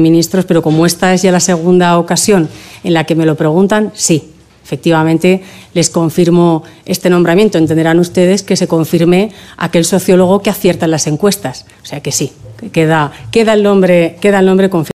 ministros, pero como esta es ya la segunda ocasión en la que me lo preguntan, sí, efectivamente les confirmo este nombramiento. Entenderán ustedes que se confirme aquel sociólogo que acierta en las encuestas. O sea que sí, queda, el, nombre, queda el nombre confirmado.